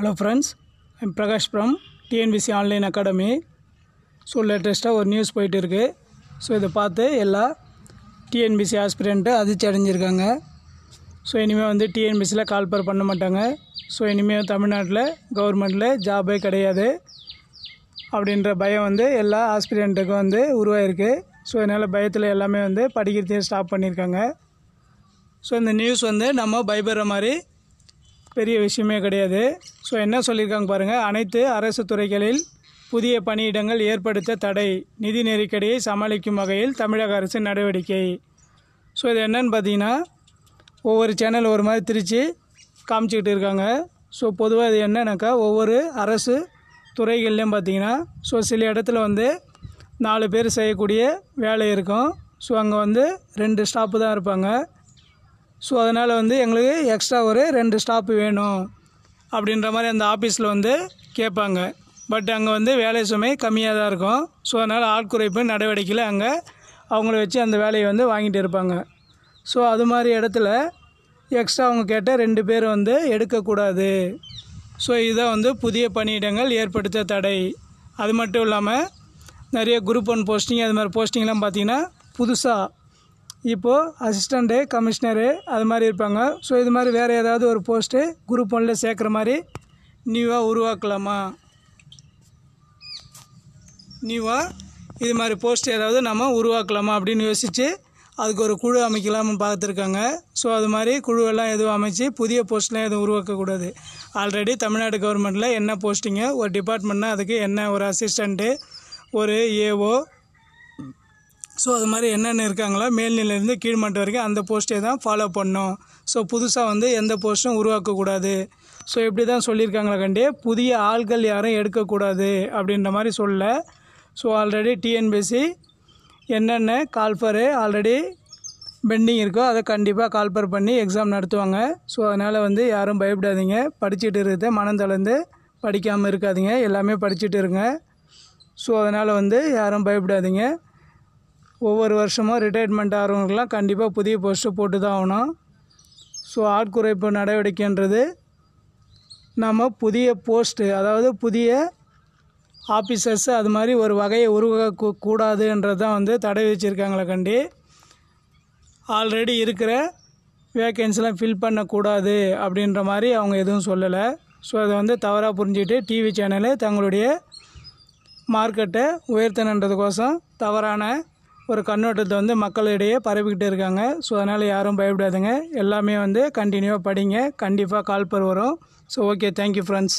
hello friends I'm Prakash from TNPSC online academy so லேட்டஸ்ட்டாக ஒரு news போயிட்டு இருக்குது ஸோ இதை பார்த்து எல்லா டிஎன்பிசி ஆஸ்பிரண்ட்டு அதிர்ச்சி அடைஞ்சிருக்காங்க ஸோ இனிமேல் வந்து டிஎன்பிசியில் கால்பர் பண்ண மாட்டாங்க ஸோ இனிமேல் தமிழ்நாட்டில் கவர்மெண்ட்டில் ஜாபே கிடையாது அப்படின்ற பயம் வந்து எல்லா ஆஸ்பிரண்ட்டுக்கும் வந்து உருவாயிருக்கு ஸோ இதனால் பயத்தில் எல்லாமே வந்து படிக்கிறதையும் ஸ்டாப் பண்ணியிருக்காங்க ஸோ இந்த நியூஸ் வந்து நம்ம பயப்படுற மாதிரி பெரிய விஷயமே கிடையாது ஸோ என்ன சொல்லியிருக்காங்க பாருங்கள் அனைத்து அரசு துறைகளில் புதிய பணியிடங்கள் ஏற்படுத்த தடை நிதி நெருக்கடியை சமாளிக்கும் வகையில் தமிழக அரசு நடவடிக்கை ஸோ இது என்னன்னு பார்த்தீங்கன்னா ஒவ்வொரு சேனல் ஒரு மாதிரி திரித்து காமிச்சிக்கிட்டு இருக்காங்க ஸோ பொதுவாக இது என்னன்னாக்கா ஒவ்வொரு அரசு துறைகள்லேயும் பார்த்திங்கன்னா ஸோ சில இடத்துல வந்து நாலு பேர் செய்யக்கூடிய வேலை இருக்கும் ஸோ அங்கே வந்து ரெண்டு ஸ்டாப்பு தான் இருப்பாங்க ஸோ அதனால் வந்து எங்களுக்கு எக்ஸ்ட்ரா ஒரு ரெண்டு ஸ்டாப்பு வேணும் அப்படின்ற மாதிரி அந்த ஆஃபீஸில் வந்து கேட்பாங்க பட் அங்கே வந்து வேலை சுமை கம்மியாக தான் இருக்கும் ஸோ அதனால் ஆட்குறைப்பு நடவடிக்கையில் அங்கே அவங்கள வச்சு அந்த வேலையை வந்து வாங்கிட்டு இருப்பாங்க ஸோ அது மாதிரி இடத்துல எக்ஸ்ட்ரா அவங்க கேட்டால் ரெண்டு பேர் வந்து எடுக்கக்கூடாது ஸோ இதை வந்து புதிய பணியிடங்கள் ஏற்படுத்த தடை அது மட்டும் இல்லாமல் நிறைய குரூப் ஒன் போஸ்டிங் அது மாதிரி போஸ்டிங்லாம் பார்த்திங்கன்னா புதுசாக இப்போது அசிஸ்டண்ட்டு கமிஷனரு அது மாதிரி இருப்பாங்க ஸோ இது மாதிரி வேறு ஏதாவது ஒரு போஸ்ட்டு குரூப் ஒன்ல சேர்க்குற மாதிரி நியூவாக உருவாக்கலாமா நியூவாக இது மாதிரி போஸ்ட் ஏதாவது நம்ம உருவாக்கலாமா அப்படின்னு யோசித்து அதுக்கு ஒரு குழு அமைக்கலாம்னு பார்த்துருக்காங்க ஸோ அது மாதிரி குழுவெல்லாம் எதுவும் அமைச்சு புதிய போஸ்ட்லாம் எதுவும் உருவாக்கக்கூடாது ஆல்ரெடி தமிழ்நாடு கவர்மெண்ட்டில் என்ன போஸ்டிங்கு ஒரு டிபார்ட்மெண்ட்னால் அதுக்கு என்ன ஒரு அசிஸ்டண்ட்டு ஒரு ஏஓ ஸோ அது மாதிரி என்னென்ன இருக்காங்களோ மேல்நிலையிலேருந்து கீழ்மட்டம் வரைக்கும் அந்த போஸ்ட்டே தான் ஃபாலோ பண்ணும் ஸோ புதுசாக வந்து எந்த போஸ்ட்டும் உருவாக்கக்கூடாது ஸோ இப்படி தான் சொல்லியிருக்காங்களே கண்டே புதிய ஆள்கள் யாரும் எடுக்கக்கூடாது அப்படின்ற மாதிரி சொல்ல ஸோ ஆல்ரெடி டிஎன்பிஎஸ்சி என்னென்ன கால்ஃபரு ஆல்ரெடி பெண்டிங் இருக்கோ அதை கண்டிப்பாக கால்ஃபர் பண்ணி எக்ஸாம் நடத்துவாங்க ஸோ அதனால் வந்து யாரும் பயப்படாதீங்க படிச்சுட்டு இருக்கிறத மனம் தளர்ந்து படிக்காமல் இருக்காதிங்க எல்லாமே படிச்சுட்டு இருங்க ஸோ அதனால் வந்து யாரும் பயப்படாதீங்க ஒவ்வொரு வருஷமும் ரிட்டையர்மெண்ட் ஆகிறவங்களுக்குலாம் கண்டிப்பாக புதிய போஸ்ட்டு போட்டு தான் ஆகணும் ஸோ ஆட்குறைப்பு நடவடிக்கைன்றது நம்ம புதிய போஸ்ட்டு அதாவது புதிய ஆஃபீஸர்ஸ் அது மாதிரி ஒரு வகையை உருவாக்க கூடாதுன்றது தான் வந்து தடை வச்சுருக்காங்களே கண்டி ஆல்ரெடி இருக்கிற வேக்கன்சிலாம் ஃபில் பண்ணக்கூடாது அப்படின்ற மாதிரி அவங்க எதுவும் சொல்லலை ஸோ அதை வந்து தவறாக புரிஞ்சுக்கிட்டு டிவி சேனலு தங்களுடைய மார்க்கெட்டை உயர்த்தணுன்றதுக்கோசம் தவறான ஒரு கண்ணோட்டத்தை வந்து மக்களிடையே பரவிக்கிட்டு இருக்காங்க ஸோ அதனால் யாரும் பயப்படாதுங்க எல்லாமே வந்து கண்டினியூவாக படிங்க கண்டிப்பாக கால் பர் வரும் ஸோ ஓகே தேங்க்யூ ஃப்ரெண்ட்ஸ்